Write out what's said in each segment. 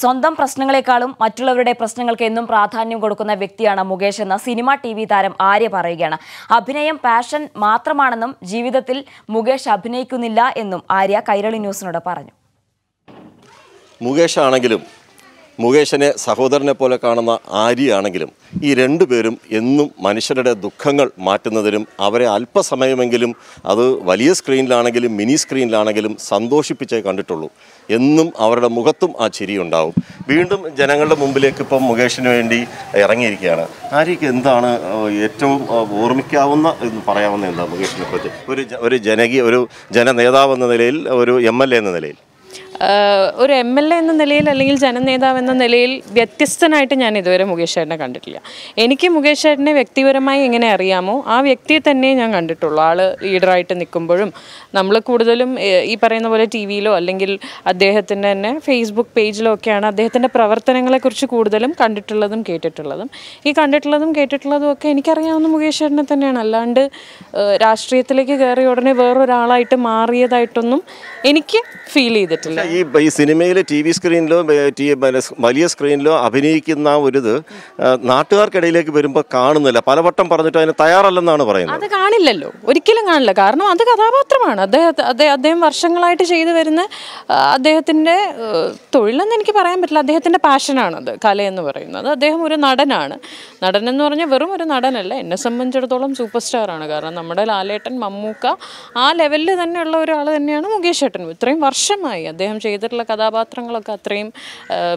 സ്വന്തം പ്രശ്നങ്ങളെക്കാളും മറ്റുള്ളവരുടെ പ്രശ്നങ്ങൾക്ക് എന്നും പ്രാധാന്യം കൊടുക്കുന്ന വ്യക്തിയാണ് മുകേഷ് എന്ന സിനിമ ടി വി താരം ആര്യ പറയുകയാണ് അഭിനയം പാഷൻ മാത്രമാണെന്നും ജീവിതത്തിൽ മുകേഷ് അഭിനയിക്കുന്നില്ല എന്നും ആര്യ കൈരളി ന്യൂസിനോട് പറഞ്ഞു മുകേഷ് ആണെങ്കിലും മുകേഷിനെ സഹോദരനെ പോലെ കാണുന്ന ആര്യയാണെങ്കിലും ഈ രണ്ടുപേരും എന്നും മനുഷ്യരുടെ ദുഃഖങ്ങൾ മാറ്റുന്നതിനും അവരെ അല്പസമയമെങ്കിലും അത് വലിയ സ്ക്രീനിലാണെങ്കിലും മിനി സ്ക്രീനിലാണെങ്കിലും സന്തോഷിപ്പിച്ചേ കണ്ടിട്ടുള്ളൂ എന്നും അവരുടെ മുഖത്തും ആ ചിരി ഉണ്ടാവും വീണ്ടും ജനങ്ങളുടെ മുമ്പിലേക്ക് ഇപ്പം മുകേഷിന് വേണ്ടി ഇറങ്ങിയിരിക്കുകയാണ് ആര്യക്ക് എന്താണ് ഏറ്റവും ഓർമ്മിക്കാവുന്ന എന്ന് പറയാവുന്ന എന്താ മുകേഷിനെ കുറിച്ച് ഒരു ഒരു ജനകീയ ഒരു ജനനേതാവ് എന്ന നിലയിൽ ഒരു എം എൽ എ എന്ന നിലയിൽ ഒരു എം എൽ എ എന്ന നിലയിൽ അല്ലെങ്കിൽ ജനനേതാവ് എന്ന നിലയിൽ വ്യത്യസ്തനായിട്ട് ഞാൻ ഇതുവരെ മുകേഷ് ചേട്ടനെ കണ്ടിട്ടില്ല എനിക്ക് മുകേഷ് ചേട്ടനെ വ്യക്തിപരമായി എങ്ങനെ അറിയാമോ ആ വ്യക്തിയെ തന്നെ ഞാൻ കണ്ടിട്ടുള്ളൂ ആൾ ലീഡറായിട്ട് നിൽക്കുമ്പോഴും നമ്മൾ കൂടുതലും ഈ പറയുന്ന പോലെ ടി വിയിലോ അല്ലെങ്കിൽ അദ്ദേഹത്തിൻ്റെ തന്നെ ഫേസ്ബുക്ക് പേജിലോ ഒക്കെയാണ് അദ്ദേഹത്തിൻ്റെ പ്രവർത്തനങ്ങളെക്കുറിച്ച് കൂടുതലും കണ്ടിട്ടുള്ളതും കേട്ടിട്ടുള്ളതും ഈ കണ്ടിട്ടുള്ളതും കേട്ടിട്ടുള്ളതും ഒക്കെ എനിക്കറിയാവുന്ന മുകേഷ് ചേട്ടനെ തന്നെയാണ് അല്ലാണ്ട് രാഷ്ട്രീയത്തിലേക്ക് കയറിയ ഉടനെ വേറൊരാളായിട്ട് മാറിയതായിട്ടൊന്നും എനിക്ക് ഫീൽ ചെയ്തിട്ടില്ല ഈ ഈ സിനിമയിൽ ടി വി സ്ക്രീനിലോ വലിയ സ്ക്രീനിലോ അഭിനയിക്കുന്ന ഒരു ഇത് നാട്ടുകാർക്കിടയിലേക്ക് വരുമ്പോൾ കാണുന്നില്ല പലവട്ടം പറഞ്ഞിട്ട് അതിന് തയ്യാറല്ലെന്നാണ് പറയുന്നത് അത് കാണില്ലല്ലോ ഒരിക്കലും കാണില്ല കാരണം അത് കഥാപാത്രമാണ് അദ്ദേഹത്തെ അദ്ദേഹം വർഷങ്ങളായിട്ട് ചെയ്തു വരുന്ന അദ്ദേഹത്തിൻ്റെ തൊഴിലെന്ന് എനിക്ക് പറയാൻ പറ്റില്ല അദ്ദേഹത്തിൻ്റെ പാഷനാണത് കലയെന്ന് പറയുന്നത് അദ്ദേഹം ഒരു നടനാണ് നടൻ എന്ന് പറഞ്ഞാൽ വെറും ഒരു നടനല്ല എന്നെ സംബന്ധിച്ചിടത്തോളം സൂപ്പർ സ്റ്റാറാണ് കാരണം നമ്മുടെ ലാലേട്ടൻ മമ്മൂക്ക ആ ലെവലിൽ തന്നെയുള്ള ഒരാൾ തന്നെയാണ് മുകേഷ് ഏട്ടനും ഇത്രയും വർഷമായി അദ്ദേഹം കാരണം ചെയ്തിട്ടുള്ള കഥാപാത്രങ്ങളൊക്കെ അത്രയും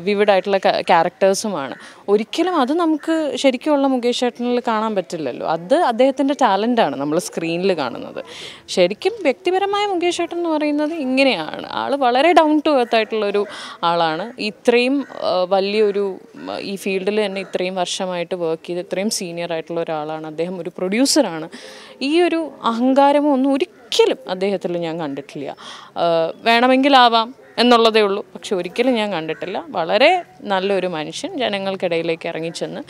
വിവിഡായിട്ടുള്ള ക്യാരക്ടേഴ്സുമാണ് ഒരിക്കലും അത് നമുക്ക് ശരിക്കുമുള്ള മുകേഷ് ഏട്ടനിൽ കാണാൻ പറ്റില്ലല്ലോ അത് അദ്ദേഹത്തിൻ്റെ ടാലൻ്റാണ് നമ്മൾ സ്ക്രീനിൽ കാണുന്നത് ശരിക്കും വ്യക്തിപരമായ മുകേഷ് ഏട്ടൻ എന്ന് പറയുന്നത് ഇങ്ങനെയാണ് ആൾ വളരെ ഡൗൺ ടു എർത്ത് ആയിട്ടുള്ളൊരു ആളാണ് ഇത്രയും വലിയൊരു ഈ ഫീൽഡിൽ തന്നെ ഇത്രയും വർഷമായിട്ട് വർക്ക് ചെയ്ത് ഇത്രയും സീനിയർ ആയിട്ടുള്ള ഒരാളാണ് അദ്ദേഹം ഒരു പ്രൊഡ്യൂസറാണ് ഈ ഒരു അഹങ്കാരമോ ഒന്നും ഒരിക്കലും ഒരിക്കലും അദ്ദേഹത്തിൽ ഞാൻ കണ്ടിട്ടില്ല വേണമെങ്കിലാവാം എന്നുള്ളതേ ഉള്ളൂ പക്ഷെ ഒരിക്കലും ഞാൻ കണ്ടിട്ടില്ല വളരെ നല്ലൊരു മനുഷ്യൻ ജനങ്ങൾക്കിടയിലേക്ക് ഇറങ്ങിച്ചെന്ന്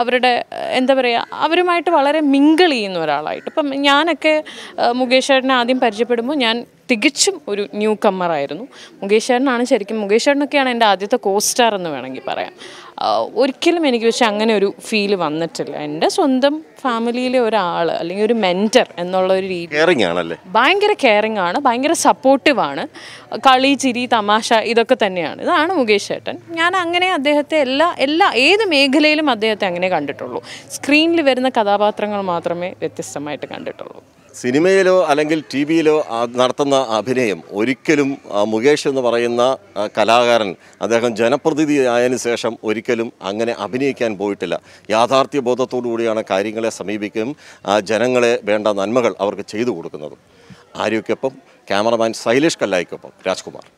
അവരുടെ എന്താ പറയുക അവരുമായിട്ട് വളരെ മിങ്കിൾ ചെയ്യുന്ന ഒരാളായിട്ട് ഇപ്പം ഞാനൊക്കെ മുകേഷ് ചേട്ടനെ ആദ്യം പരിചയപ്പെടുമ്പോൾ ഞാൻ തികച്ചും ഒരു ന്യൂ കമ്മറായിരുന്നു മുകേഷ് ചേട്ടനാണ് ശരിക്കും മുകേഷ് ചേട്ടനൊക്കെയാണ് എൻ്റെ ആദ്യത്തെ കോ സ്റ്റാർ എന്ന് വേണമെങ്കിൽ പറയാം ഒരിക്കലും എനിക്ക് പക്ഷെ അങ്ങനെ ഒരു ഫീൽ വന്നിട്ടില്ല എൻ്റെ സ്വന്തം ഫാമിലിയിലെ ഒരാൾ അല്ലെങ്കിൽ ഒരു മെൻറ്റർ എന്നുള്ള ഒരു രീതി ആണല്ലേ ഭയങ്കര കെയറിങ് ആണ് ഭയങ്കര സപ്പോർട്ടീവാണ് കളി ചിരി തമാശ ഇതൊക്കെ തന്നെയാണ് ഇതാണ് മുകേഷ് ചേട്ടൻ ഞാൻ അങ്ങനെ അദ്ദേഹത്തെ എല്ലാ എല്ലാ ഏത് മേഖലയിലും അദ്ദേഹത്തെ അങ്ങനെ കണ്ടിട്ടുള്ളൂ സ്ക്രീനിൽ വരുന്ന കഥാപാത്രങ്ങൾ മാത്രമേ വ്യത്യസ്തമായിട്ട് കണ്ടിട്ടുള്ളൂ സിനിമയിലോ അല്ലെങ്കിൽ ടി വിയിലോ നടത്തുന്ന അഭിനയം ഒരിക്കലും മുകേഷ് എന്ന് പറയുന്ന കലാകാരൻ അദ്ദേഹം ജനപ്രതിനിധി ആയതിനു ശേഷം ഒരിക്കലും അങ്ങനെ അഭിനയിക്കാൻ പോയിട്ടില്ല യാഥാർത്ഥ്യ കൂടിയാണ് കാര്യങ്ങളെ സമീപിക്കുകയും ജനങ്ങളെ വേണ്ട നന്മകൾ അവർക്ക് ചെയ്തു കൊടുക്കുന്നത് ആര്യൊക്കൊപ്പം ക്യാമറമാൻ ശൈലേഷ് കല്ലായിക്കൊപ്പം രാജ്കുമാർ